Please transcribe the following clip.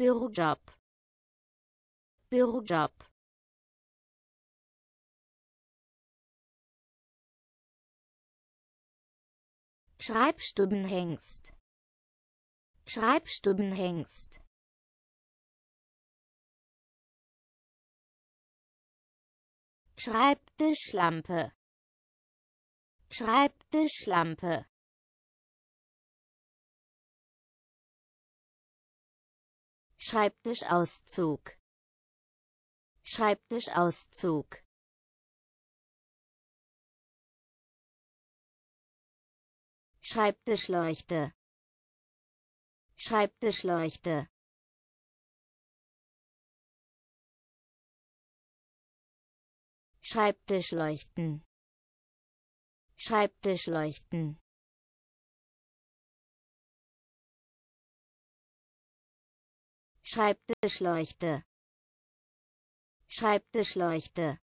Bürojob Bürojob Schreibstubenhengst Schreibstubenhengst Schreibtischlampe Schreibtischlampe Schreibtischauszug Schreibtischauszug Schreibtischleuchte Schreibtischleuchte Schreibtischleuchten Schreibtischleuchten Schreibtischleuchte Schreibtischleuchte